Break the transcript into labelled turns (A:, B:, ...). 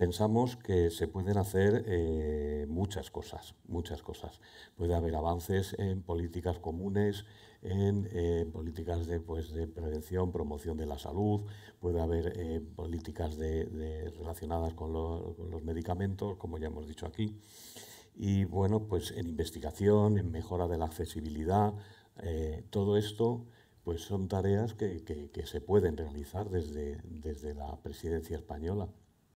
A: pensamos que se pueden hacer eh, muchas cosas, muchas cosas. Puede haber avances en políticas comunes, en políticas pues, de, prevención, promoción de la salud, puede haber eh, políticas relacionadas con, los medicamentos, como ya hemos dicho aquí. Y bueno, pues en investigación, en mejora de la accesibilidad, eh, todo esto pues son tareas que, se pueden realizar desde la presidencia española.